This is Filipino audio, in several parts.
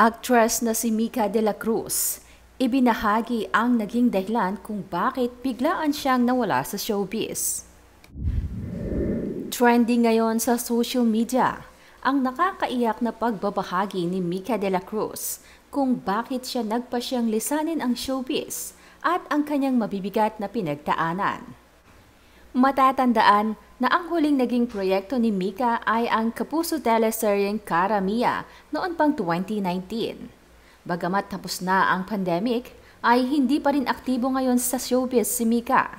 Actress na si Mika de la Cruz, ibinahagi ang naging dahilan kung bakit biglaan siyang nawala sa showbiz. Trending ngayon sa social media ang nakakaiyak na pagbabahagi ni Mika de la Cruz kung bakit siya nagpa siyang lisanin ang showbiz at ang kanyang mabibigat na pinagdaanan. Matatandaan na ang huling naging proyekto ni Mika ay ang Kapuso teleseryeng Cara Mia noon pang 2019. Bagamat tapos na ang pandemic, ay hindi pa rin aktibo ngayon sa showbiz si Mika.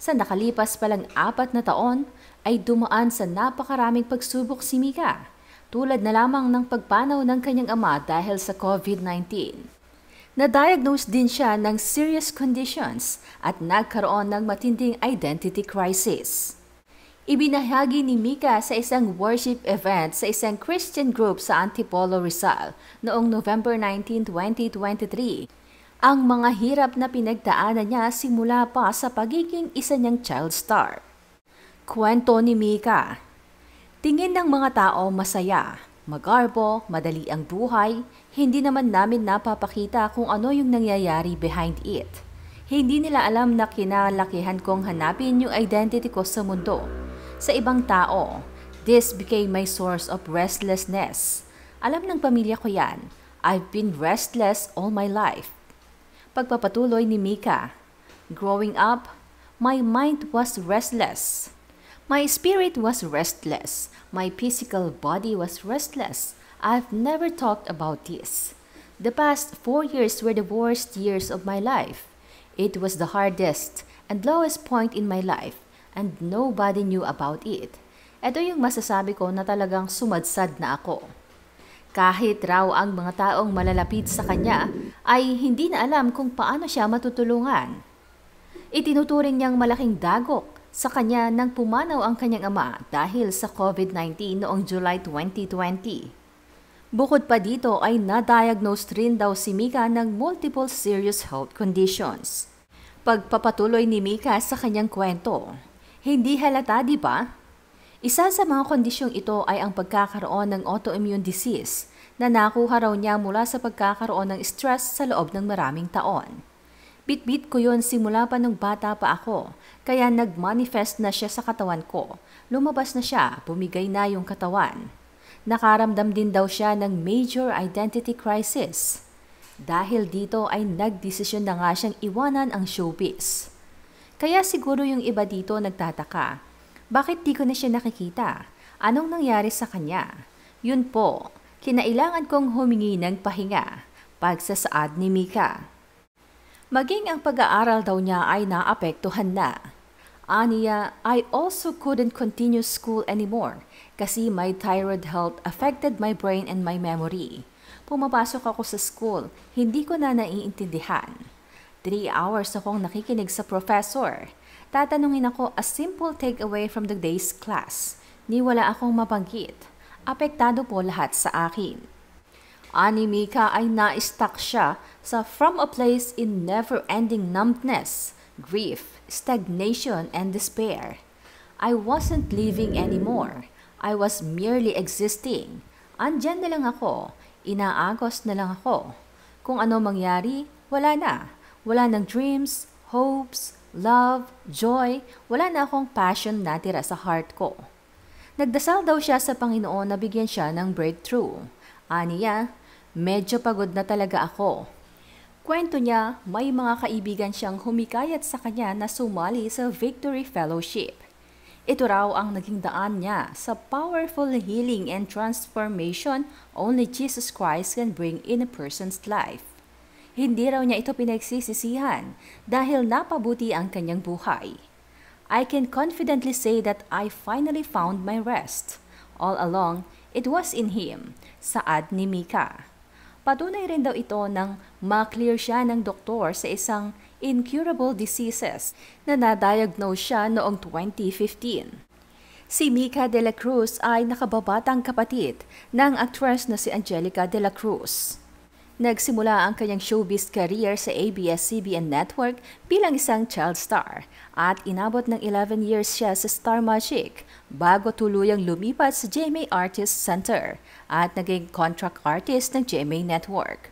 Sa nakalipas palang apat na taon, ay dumaan sa napakaraming pagsubok si Mika, tulad na lamang ng pagpanaw ng kanyang ama dahil sa COVID-19. Na-diagnose din siya ng serious conditions at nagkaroon ng matinding identity crisis. Ibinahagi ni Mika sa isang worship event sa isang Christian group sa Antipolo Rizal noong November 19, 2023. Ang mga hirap na pinagdaanan niya simula pa sa pagiging isa niyang child star. Kwento ni Mika Tingin ng mga tao masaya, magarbo, madali ang buhay, hindi naman namin napapakita kung ano yung nangyayari behind it. Hindi nila alam na kinalakihan kong hanapin yung identity ko sa mundo sa ibang tao. This became my source of restlessness. Alam ng pamilya ko yan. I've been restless all my life. Pagpapatuloy ni Mika. Growing up, my mind was restless. My spirit was restless. My physical body was restless. I've never talked about this. The past four years were the worst years of my life. It was the hardest and lowest point in my life and nobody knew about it. Ito yung masasabi ko na talagang sumadsad na ako. Kahit raw ang mga taong malalapit sa kanya ay hindi na alam kung paano siya matutulungan. Itinuturing niyang malaking dagok sa kanya nang pumanaw ang kanyang ama dahil sa COVID-19 noong July 2020. Bukod pa dito ay na-diagnosed rin daw si Mika ng multiple serious health conditions. Pagpapatuloy ni Mika sa kanyang kwento, hindi halata, di ba? Isa sa mga kondisyong ito ay ang pagkakaroon ng autoimmune disease na nakuha raw niya mula sa pagkakaroon ng stress sa loob ng maraming taon. Bitbit -bit ko yon simula pa nung bata pa ako, kaya nag-manifest na siya sa katawan ko. Lumabas na siya, bumigay na yung katawan. Nakaramdam din daw siya ng major identity crisis. Dahil dito ay nagdesisyon na nga siyang iwanan ang showbiz. Kaya siguro yung iba dito nagtataka. Bakit di ko na siya nakikita? Anong nangyari sa kanya? Yun po, kinailangan kong humingi ng pahinga. Pagsasaad ni Mika. Maging ang pag-aaral daw niya ay naapektuhan na. Aniya, I also couldn't continue school anymore kasi my thyroid health affected my brain and my memory. Pumapasok ako sa school, hindi ko na naiintindihan. Three hours akong nakikinig sa professor. Tatanungin ako a simple takeaway from the day's class. Ni wala akong mabanggit. Apektado po lahat sa akin. Ani Mika ay na-stuck siya sa from a place in never-ending numbness, grief, stagnation, and despair. I wasn't living anymore. I was merely existing. Andyan na lang ako. Inaagos na lang ako. Kung ano mangyari, wala na. Wala ng dreams, hopes, love, joy, wala na akong passion na tira sa heart ko. Nagdasal daw siya sa Panginoon na bigyan siya ng breakthrough. Aniya, medyo pagod na talaga ako. Kwento niya, may mga kaibigan siyang humikayat sa kanya na sumali sa Victory Fellowship. Ito raw ang naging daan niya sa powerful healing and transformation only Jesus Christ can bring in a person's life. Hindi raw niya ito pinagsisisihan dahil napabuti ang kanyang buhay. I can confidently say that I finally found my rest. All along, it was in him, saad ni Mika. Patunay rin daw ito nang maklear siya ng doktor sa isang incurable diseases na na-diagnose siya noong 2015. Si Mika de la Cruz ay nakababatang kapatid ng actress na si Angelica de la Cruz. Nagsimula ang kanyang showbiz career sa ABS-CBN Network bilang isang child star at inabot ng 11 years siya sa Star Magic bago tuluyang lumipat sa GMA Artist Center at naging contract artist ng GMA Network.